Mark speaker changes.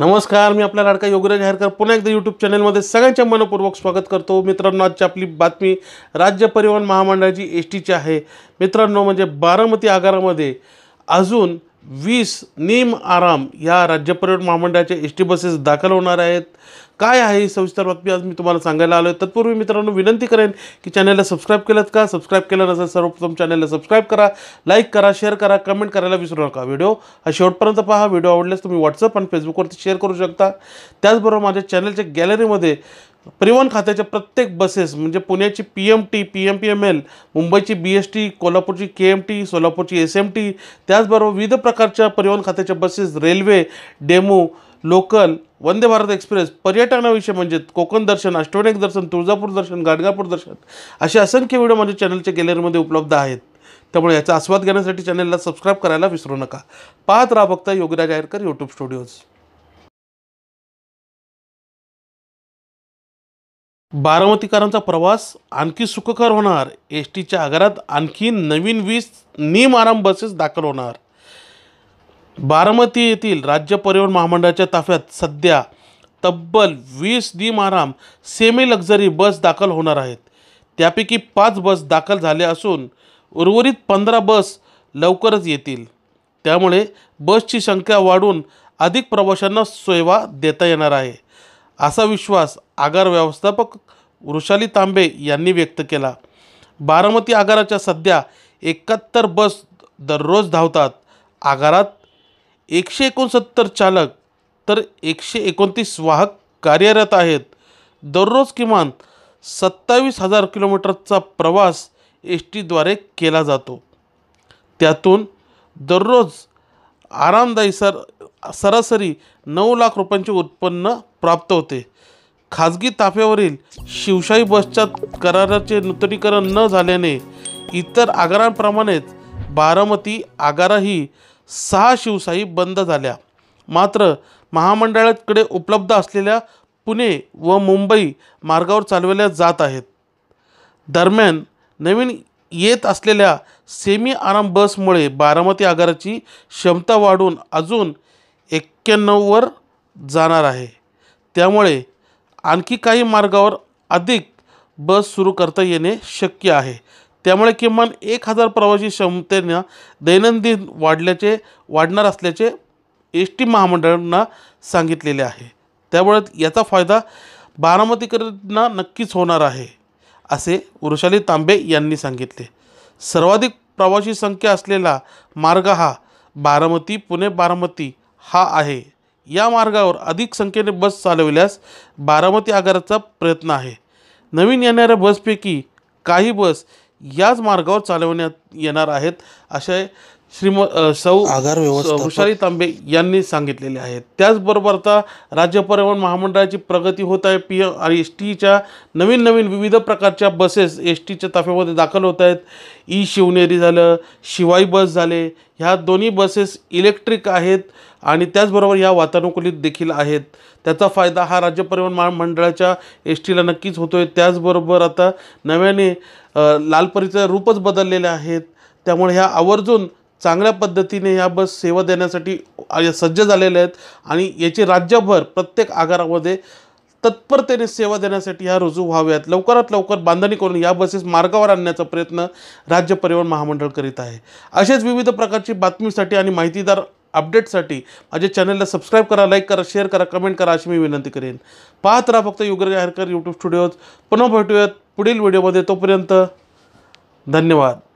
Speaker 1: नमस्कार मी आपला लाडका योगराज हेरकर पुन्हा एकदा यूट्यूब चॅनलमध्ये सगळ्यांच्या मनपूर्वक स्वागत करतो मित्रांनो आजची आपली बातमी राज्य परिवहन महामंडळाची एस टीची आहे मित्रांनो म्हणजे बारामती आगारामध्ये अजून वीस नीम आराम या राज्य पर्यटन महामंडळाच्या एस टी बसेस दाखल होणार आहेत काय आहे ही सविस्तर बातमी आज मी तुम्हाला सांगायला आलो आहे तत्पूर्वी मित्रांनो विनंती करेन की चॅनलला सबस्क्राईब केलं का सबस्क्राईब केलं नसेल सर्वप्रथम चॅनलला सबस्क्राईब करा लाईक करा शेअर करा कमेंट करायला विसरू नका व्हिडिओ हा शेवटपर्यंत पहा व्हिडिओ आवडल्यास तुम्ही व्हॉट्सअप आणि फेसबुकवरती शेअर करू शकता त्याचबरोबर माझ्या चॅनलच्या गॅलरीमध्ये परिवहन खात्याच्या प्रत्येक बसेस म्हणजे पुण्याची P M T P M P M L मुंबईची बी एस टी कोल्हापूरची के एम टी सोलापूरची एस एम टी त्याचबरोबर विविध प्रकारच्या परिवहन खात्याच्या buses railway DEMU local Vande Bharat express पर्यटनाविषयी म्हणजे कोकण दर्शन अष्टविनायक दर्शन तुळजापूर दर्शन गाडगापूर दर्शन असे असंख्य व्हिडिओ माझ्या चॅनलच्या गॅलरीमध्ये उपलब्ध आहेत त्यामुळे याचा आस्वाद घेण्यासाठी चॅनलला सबस्क्राईब करायला विसरू नका पाहत राहा बघता योगराज आयरकर यूट्यूब स्टुडिओज बारामतीकरांचा प्रवास आणखी सुखकर होणार एस टीच्या आगारात आणखी नवीन वीस निम आराम बसेस दाखल होणार बारामती येथील राज्य परिवहन महामंडळाच्या ताफ्यात सध्या तब्बल वीस निम आराम सेमी लक्झरी बस दाखल होणार आहेत त्यापैकी पाच बस दाखल झाले असून उर्वरित पंधरा बस लवकरच येतील त्यामुळे बसची संख्या वाढून अधिक प्रवाशांना सेवा देता येणार आहे असा विश्वास आगार व्यवस्थापक वृषाली तांबे यांनी व्यक्त केला बारामती आगाराच्या सध्या एकाहत्तर बस दररोज धावतात आगारात एकशे एकोणसत्तर चालक तर एकशे एकोणतीस वाहक कार्यरत आहेत दररोज किमान सत्तावीस हजार किलोमीटरचा प्रवास एस टीद्वारे केला जातो त्यातून दररोज आरामदायी सर सरासरी नऊ लाख रुपयांचे उत्पन्न प्राप्त होते खाजगी ताफ्यावरील शिवशाही बसच्या कराराचे नूतनीकरण न झाल्याने इतर आगारांप्रमाणेच बारामती आगाराही सहा शिवशाही बंद झाल्या मात्र महामंडळाकडे उपलब्ध असलेल्या पुणे व मुंबई मार्गावर चालवल्या जात आहेत दरम्यान नवीन येत असलेल्या सेमी आराम बसमुळे बारामती आगाराची क्षमता वाढून अजून एक्क्याण्णववर जाणार आहे त्यामुळे आणखी काही मार्गावर अधिक बस सुरू करता येणे शक्य आहे त्यामुळे किमान एक हजार प्रवासी क्षमतेनं दैनंदिन वाढल्याचे वाढणार असल्याचे एस टी महामंडळांना सांगितलेले आहे त्यामुळे याचा फायदा बारामतीकरांना नक्कीच होणार आहे असे वृषाली तांबे यांनी सांगितले सर्वाधिक प्रवासी संख्या असलेला मार्ग हा बारामती पुणे बारामती हा आहे या मार्गावर अधिक संख्येने बस चालविल्यास बारामती आगाराचा प्रयत्न आहे नवीन येणाऱ्या बसपैकी काही बस याच मार्गावर चालवण्यात येणार आहेत असे श्रीम सौ हुशारी तांबे यांनी सांगितलेले आहेत त्याचबरोबर आता राज्य परिवहन महामंडळाची प्रगती होत आहे पी एम आणि एस टीच्या नवीन नवीन विविध प्रकारच्या बसेस एस टीच्या ताफ्यामध्ये दाखल होत आहेत ई शिवनेरी झालं शिवाई बस झाले ह्या दोन्ही बसेस इलेक्ट्रिक आहेत आणि त्याचबरोबर या वातानुकूलित देखील आहेत त्याचा फायदा हा राज्य परिवहन महामंडळाच्या एस टीला नक्कीच होतो आहे त्याचबरोबर आता नव्याने लालपरीचं रूपच बदललेले आहेत त्यामुळे ह्या आवर्जून चांगल्या पद्धतीने या बस सेवा देण्यासाठी सज्ज झालेल्या आहेत आणि याची राज्यभर प्रत्येक आगारामध्ये तत्परतेने सेवा देण्यासाठी ह्या रुजू व्हाव्यात लवकरात लवकर बांधणी करून या बसेस मार्गावर आणण्याचा प्रयत्न राज्य परिवहन महामंडळ करीत आहे असेच विविध प्रकारची बातमीसाठी आणि माहितीदार अपडेटसाठी माझ्या चॅनलला सबस्क्राईब करा लाईक करा शेअर करा कमेंट करा अशी मी विनंती करेन पाहत राहा फक्त युगर हरकर यूट्यूब स्टुडिओज पुन्हा भेटूयात पुढील व्हिडिओमध्ये तोपर्यंत धन्यवाद